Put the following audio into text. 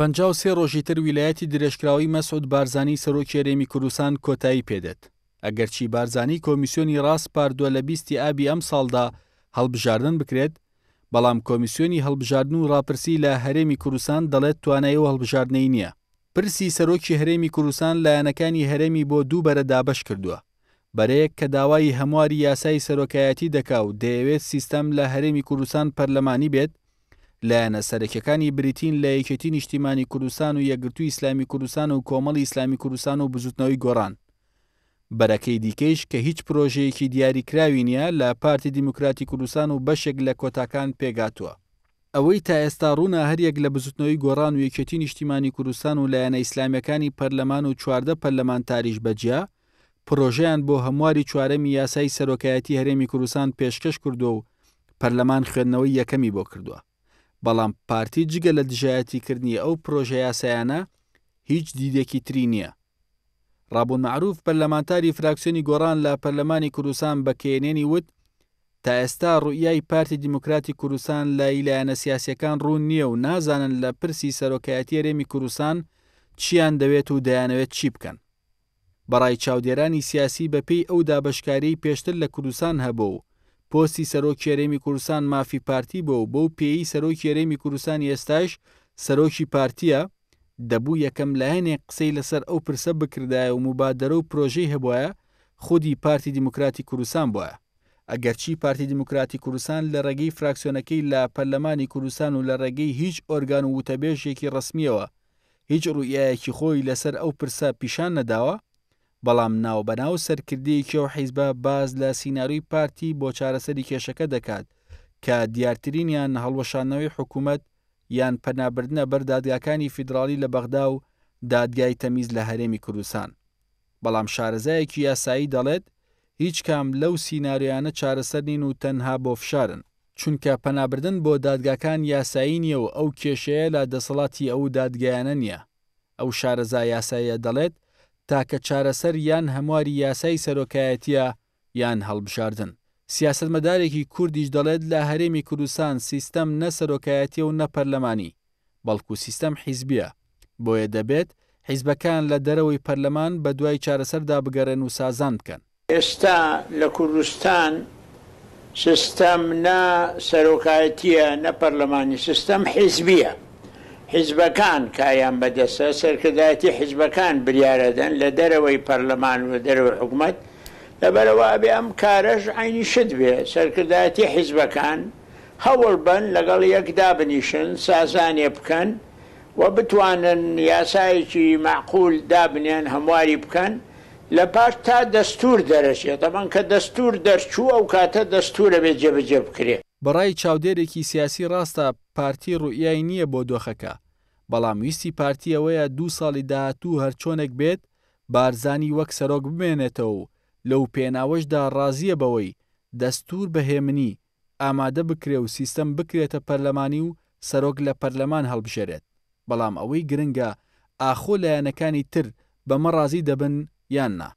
پنجاو سێ ڕۆژی تر ویلایەتی درێژکراوی مەسعود بارزانانی سەرۆکێرێمی کوردستان کۆتایی پێدەت ئەگەرچی بارزانانی کۆمیسیۆنی ڕاست پاردووە لە بیستی ئابی ئەم ساڵدا هەڵبژاردن بکرێت بەڵام کۆمیسیۆنی هەڵبژاردن و ڕاپرسی لە هەرێمی کوردستان دەڵێت توانایەوە هەڵبژاردنەی نییە پرسی سەرۆکی هەرێمی کوردستان لایەنەکانی هەرێمی بۆ دوو بەرە دابش کردووە بەرەیەک کە داوای هەمواری یاسای سەرۆکایەتی دەکا و دەیەوێت سیستەم لە هەرێمی کوردستان پەرلەمانی بێت لایەنە سەرەکیەکانی بریتین لە یەکێتی نیشتیمانی کوردستان و یەگرتووی ئیسلامی کوردستان و کۆمەڵی ئیسلامی کوردستان و بزوتنەوەی گۆڕان بەرەکەی دیکەیش کە هیچ پرۆژەیەکی دیاریکراوی نییە لە پارتی دیموکراتی کوردستان و بەشێک لە کۆتاکان پێگاتووە ئەوەی تا ئێستا ڕوونا هەریەک لە بزوتنەوەی گۆڕان و یەکێتی نیشتیمانی کوردستان و لایەنە ئیسلامیەکانی پەرلەمان و چواردە پەرلەمانتاریش بەجیا پرۆژیان بۆ هەمواری چوارەمی یاسای سەرۆکایەتی هەرێمی کوردستان پێشکەش کردو و پەرلەمان خوێندنەوەی یەکەمی بۆ کردووە بەڵام پارتی جگە لە دژایەتیکردنی ئەو پرۆژە یاسایانە هیچ دیدێکی تری نییە. ڕابون معروف پەرلەمانتاری فراکسیۆنی گۆڕان لە پەرلەمانی کوردستان بەکەێنێنی وت تا ئێستا ڕوئیای پارتی دیموکراتی کوردستان لە ئیلایەنە سیاسەکان ڕوون نییە و نازانن لە پرسی سەرۆکایەتی رێمی کوردستان چیان دەوێت و دەیانەوێت چی بکەن. بەڕای چاودێرانی سیاسی بەپێی ئەو دابشکاری پێشتر لە کوردستان هەبوو پۆستی سەرۆکێرەمی کوردستان مافی پارتی بۆ و بەو پێی سەرۆکێرەمی کوردستان ئێستاش سەرۆکی پارتیە دەبوو یەکەم لایەنێک قسەی لەسەر ئەو پرسە بکردایە و مبادەرە و پرۆژەی هەبواە خودی پارتی دیموکراتی کوردستان بووە ئەگەرچی پارتی دیموکراتی کوردستان لە ڕێگەی فراکسیۆنەکەی لە پەرلەمانی کوردستان و لە ڕێگەی هیچ ئۆرگان و وتەبێژێکی ڕسمیەوە هیچ ڕوئایەکی خۆی لەسەر ئەو پرسە پیشان نەداوە بەڵام ناوبەناو سەرکردیەکی و حیزبە باز لە سینناروی پارتی بۆ چارەسەری کێشەکە دەکات کە دیارترینیان هەڵوەشانەوەی حکوومەت یان پەنابردنە بەردادگاکانی فیدراالی لە بەغدا و دادگای تەمیز لە هەرێمی کوردستان. بەڵام شارەزایەکی یاسایی دەڵێت هیچ کام لەو سینناریانە چارەسەر نین و تەنها بۆ فشارن. چونکە پەنابردن بۆ دادگاکان یاسایی نییە و ئەو کێشەیە لە دەسەڵاتی ئەو دادگایانە نییە. ئەو شارەزای یاساییە دەڵێت تاکە چارەسەر یان هەمواری یاسای سەرۆکایەتە یان هەڵبشاردن. سیاستمەدارێکی کوردیش دەڵێت لە هەرێمی کوردستان سیستەم نەسەرۆکایەتی و نەپەرلەمانی، بەڵکو سیستەم حیزبیە، بۆیە دەبێت حیزبەکان لە دەرەوەی پەرلەمان بە دوای چارەسەردا بگەڕێن و سازان بکەن. ئێستا لە کوردستان سیستەم نە سەرۆکایەتیە نە پەرلەمانی سیستەم حیزبیە. حیزبەکان کایان بەدەستە سەرکردایەتی حیزبەکان بریارەدەن لە دەرەوەی پەرلەمان و دەرەوە حکوومەت لەبەرەوە بێ ئەم کارەش عینی شت بێ سەرکردایەتی حیزبەکان هەوڵ بن لەگەڵ یەکدا بنیشن سازانێ بکەن و بتوانن یاسایەکی معقول دابنێن هەمواری بکەن لە پاش تا دەستور دەرەشێت ئەمان کە دەستور دەرچوو ئەو کاتە دەستورە بێ جێبەجێ بکرێت. بەڕای چاودێرێکی سیاسی ڕاستە پارتی ڕوئیای نییە بۆ دۆخەکە بەڵام ویستی پارتی ئەوەیە دوو ساڵی داهاتوو هەرچۆنێک بێت بارزانی وەک سەرۆک بمێنێتەوە و لەو پێناوەشدا ڕازیە بەوەی دەستور بەهێمنی ئامادە بکرێ و سیستەم بکرێتە پەرلەمانی و سەرۆک لە پەرلەمان هەڵبژێرێت بەڵام ئەوەی گرنگە ئاخۆ لایەنەکانی تر بەمە ڕازی دەبن یاننا